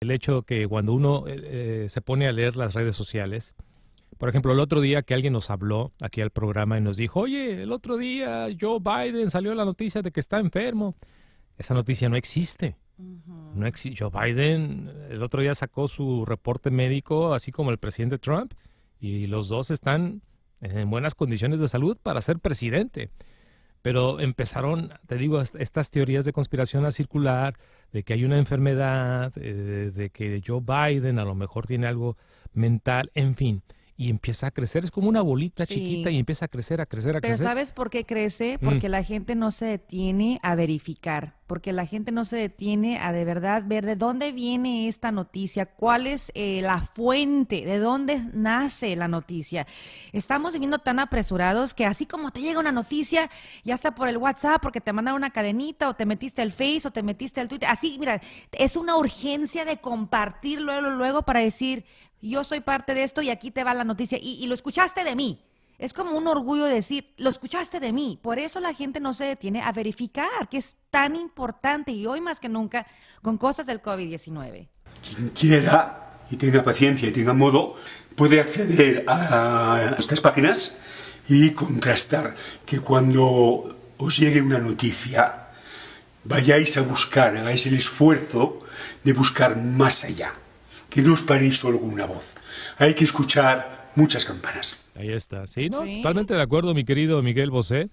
el hecho que cuando uno eh, eh, se pone a leer las redes sociales, por ejemplo, el otro día que alguien nos habló aquí al programa y nos dijo, oye, el otro día Joe Biden salió la noticia de que está enfermo. Esa noticia no existe. No existe. Joe Biden el otro día sacó su reporte médico, así como el presidente Trump, y los dos están en buenas condiciones de salud para ser presidente pero empezaron, te digo, estas teorías de conspiración a circular, de que hay una enfermedad, eh, de que Joe Biden a lo mejor tiene algo mental, en fin y empieza a crecer. Es como una bolita chiquita y empieza a crecer, a crecer, a crecer. Pero ¿sabes por qué crece? Mm. Porque la gente no se detiene a verificar porque la gente no se detiene a de verdad ver de dónde viene esta noticia, cuál es eh, la fuente, de dónde nace la noticia. Estamos viviendo tan apresurados que así como te llega una noticia, ya sea por el WhatsApp, porque te mandaron una cadenita, o te metiste al Face, o te metiste al Twitter, así, mira, es una urgencia de compartirlo luego, luego para decir, yo soy parte de esto y aquí te va la noticia, y lo escuchaste de mí. Es como un orgullo decir, lo escuchaste de mí. Por eso la gente no se detiene a verificar, que es tan importante y hoy más que nunca con cosas del COVID-19. Quien quiera y tenga paciencia y tenga modo, puede acceder a estas páginas y contrastar que cuando os llegue una noticia, vayáis a buscar, hagáis el esfuerzo de buscar más allá, que no os paréis solo con una voz. Hay que escuchar muchas campanas. Ahí está, sí, Totalmente de acuerdo, mi querido Miguel Bosé.